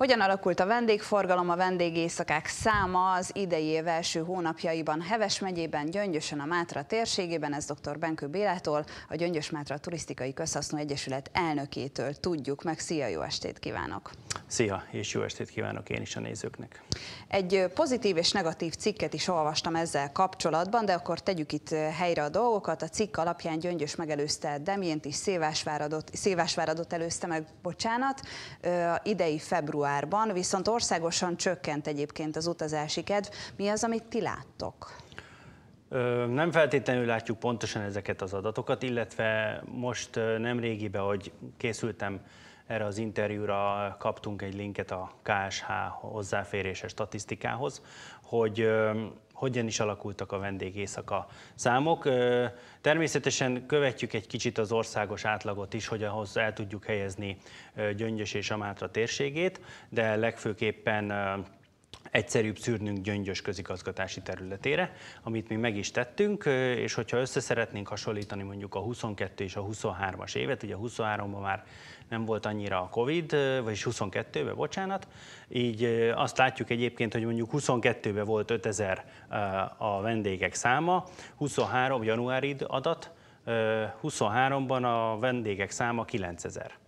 Hogyan alakult a vendégforgalom, a vendégészakák száma az idei év első hónapjaiban Heves megyében, Gyöngyösen a Mátra térségében, ez dr. Benkő Bélától, a Gyöngyös Mátra Turisztikai Közhasznú Egyesület elnökétől tudjuk meg. Szia, jó estét kívánok! Szia, és jó estét kívánok én is a nézőknek! Egy pozitív és negatív cikket is olvastam ezzel kapcsolatban, de akkor tegyük itt helyre a dolgokat. A cikk alapján Gyöngyös megelőzte Demjént is Szévásváradot, Szévásváradot előzte meg, bocsánat, idei február februárban, viszont országosan csökkent egyébként az utazási kedv. Mi az, amit ti láttok? Nem feltétlenül látjuk pontosan ezeket az adatokat, illetve most nem régibe, hogy készültem erre az interjúra kaptunk egy linket a KSH hozzáférése statisztikához, hogy hogyan is alakultak a vendégészaka számok. Természetesen követjük egy kicsit az országos átlagot is, hogy ahhoz el tudjuk helyezni Gyöngyös és Amátra térségét, de legfőképpen egyszerűbb szűrnünk gyöngyös közigazgatási területére, amit mi meg is tettünk, és hogyha össze szeretnénk hasonlítani mondjuk a 22 és a 23-as évet, ugye a 23-ban már nem volt annyira a Covid, vagyis 22-ben, bocsánat, így azt látjuk egyébként, hogy mondjuk 22-ben volt 5000 a vendégek száma, 23 januári adat, 23-ban a vendégek száma 9000.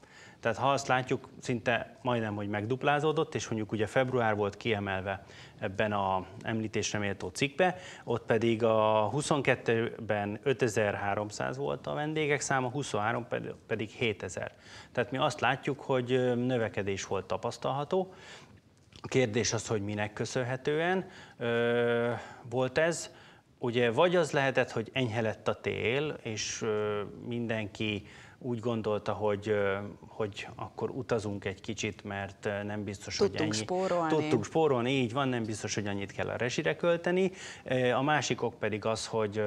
Tehát ha azt látjuk, szinte majdnem, hogy megduplázódott, és mondjuk ugye február volt kiemelve ebben a említésre méltó cikkbe, ott pedig a 22-ben 5300 volt a vendégek száma, 23 pedig 7000. Tehát mi azt látjuk, hogy növekedés volt tapasztalható. A kérdés az, hogy minek köszönhetően ö, volt ez. Ugye vagy az lehetett, hogy enyhe lett a tél, és ö, mindenki úgy gondolta, hogy, hogy akkor utazunk egy kicsit, mert nem biztos, tudtunk hogy ennyi... Spórolni. Tudtunk spórolni. így van, nem biztos, hogy annyit kell a resire költeni. A másik ok pedig az, hogy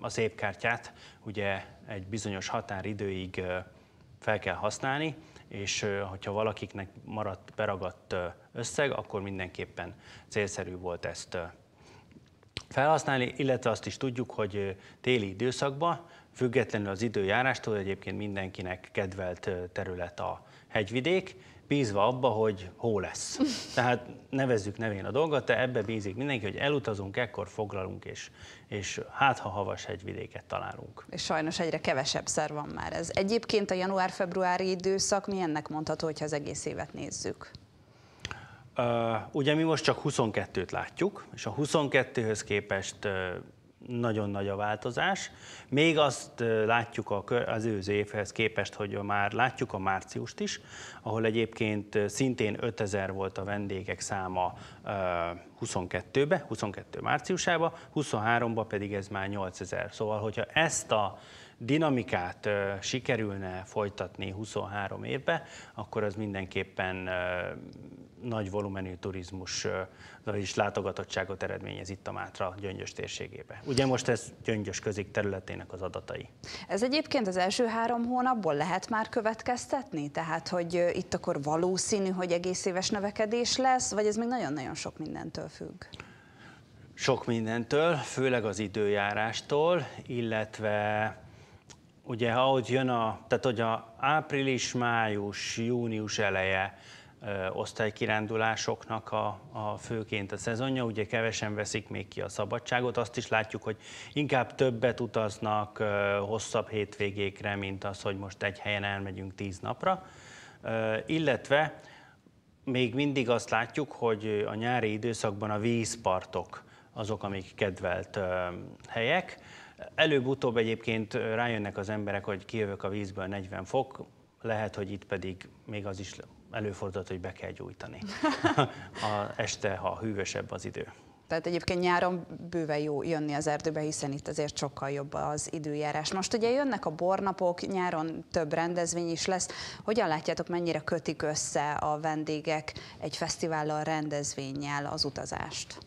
az szépkártyát ugye egy bizonyos határidőig fel kell használni, és hogyha valakiknek maradt, beragadt összeg, akkor mindenképpen célszerű volt ezt felhasználni, illetve azt is tudjuk, hogy téli időszakban függetlenül az időjárástól egyébként mindenkinek kedvelt terület a hegyvidék, bízva abba, hogy hó lesz. Tehát nevezzük nevén a dolgot, de ebbe bízik mindenki, hogy elutazunk, ekkor foglalunk, és, és hát ha havas hegyvidéket találunk. És sajnos egyre kevesebb szer van már ez. Egyébként a január-februári időszak mi ennek mondható, hogyha az egész évet nézzük? Uh, ugye mi most csak 22-t látjuk, és a 22-höz képest uh, nagyon nagy a változás. Még azt látjuk az őző évhez képest, hogy már látjuk a márciust is, ahol egyébként szintén 5000 volt a vendégek száma 22-be, 22 márciusába, 23-ba pedig ez már 8000. Szóval, hogyha ezt a dinamikát sikerülne folytatni 23 évbe, akkor az mindenképpen nagy volumenű turizmus, vagyis látogatottságot eredményez itt a Mátra gyöngyös térségébe. Ugye most ez gyöngyös közik területének az adatai. Ez egyébként az első három hónapból lehet már következtetni? Tehát, hogy itt akkor valószínű, hogy egész éves növekedés lesz, vagy ez még nagyon-nagyon sok mindentől függ? Sok mindentől, főleg az időjárástól, illetve ugye ahogy jön a, tehát hogy a április, május, június eleje ö, osztálykirándulásoknak a, a főként a szezonja, ugye kevesen veszik még ki a szabadságot, azt is látjuk, hogy inkább többet utaznak ö, hosszabb hétvégékre, mint az, hogy most egy helyen elmegyünk tíz napra, ö, illetve még mindig azt látjuk, hogy a nyári időszakban a vízpartok azok, amik kedvelt helyek, Előbb-utóbb egyébként rájönnek az emberek, hogy kijövök a vízből 40 fok, lehet, hogy itt pedig még az is előfordult, hogy be kell gyújtani a este, ha hűvösebb az idő. Tehát egyébként nyáron bőven jó jönni az erdőbe, hiszen itt azért sokkal jobb az időjárás. Most ugye jönnek a bornapok, nyáron több rendezvény is lesz. Hogyan látjátok, mennyire kötik össze a vendégek egy fesztivállal, rendezvényel az utazást?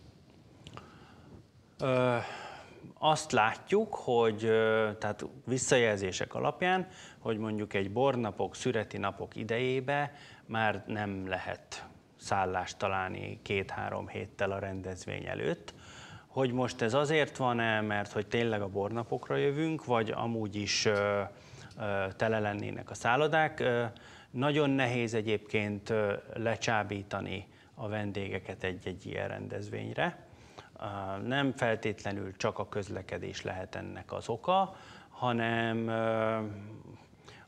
Uh azt látjuk, hogy tehát visszajelzések alapján, hogy mondjuk egy bornapok, szüreti napok idejébe már nem lehet szállást találni két-három héttel a rendezvény előtt, hogy most ez azért van-e, mert hogy tényleg a bornapokra jövünk, vagy amúgy is ö, ö, tele lennének a szállodák. Ö, nagyon nehéz egyébként lecsábítani a vendégeket egy-egy ilyen rendezvényre nem feltétlenül csak a közlekedés lehet ennek az oka, hanem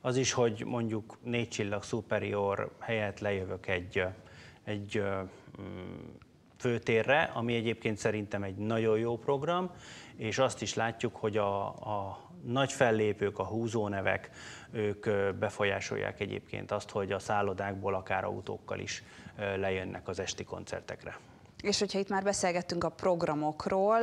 az is, hogy mondjuk négy csillag superior helyett lejövök egy, egy mm, főtérre, ami egyébként szerintem egy nagyon jó program, és azt is látjuk, hogy a, a nagy fellépők, a húzónevek, ők befolyásolják egyébként azt, hogy a szállodákból akár autókkal is lejönnek az esti koncertekre. És hogyha itt már beszélgettünk a programokról,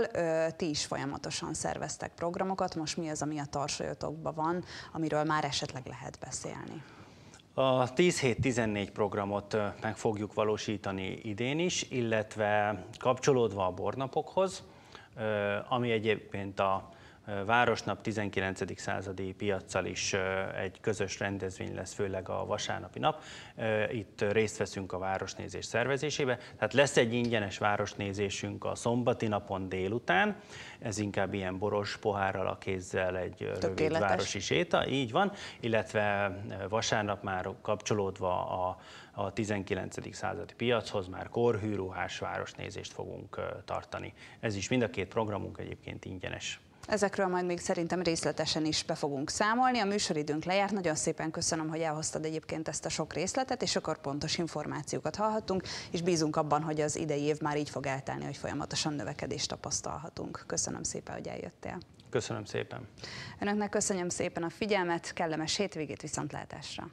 ti is folyamatosan szerveztek programokat, most mi az, ami a tarsajotokban van, amiről már esetleg lehet beszélni? A 10-7-14 programot meg fogjuk valósítani idén is, illetve kapcsolódva a bornapokhoz, ami egyébként a Városnap 19. századi piaccal is egy közös rendezvény lesz, főleg a vasárnapi nap. Itt részt veszünk a városnézés szervezésébe, tehát lesz egy ingyenes városnézésünk a szombati napon délután, ez inkább ilyen boros pohárral a kézzel egy rövid városi séta, így van, illetve vasárnap már kapcsolódva a a 19. századi piachoz már korhűruhás városnézést fogunk tartani. Ez is mind a két programunk egyébként ingyenes. Ezekről majd még szerintem részletesen is be fogunk számolni. A műsoridőnk lejárt. Nagyon szépen köszönöm, hogy elhoztad egyébként ezt a sok részletet, és akkor pontos információkat hallhattunk, és bízunk abban, hogy az idei év már így fog eltelni, hogy folyamatosan növekedést tapasztalhatunk. Köszönöm szépen, hogy eljöttél. Köszönöm szépen. Önöknek köszönöm szépen a figyelmet, kellemes hétvégét, viszontlátásra.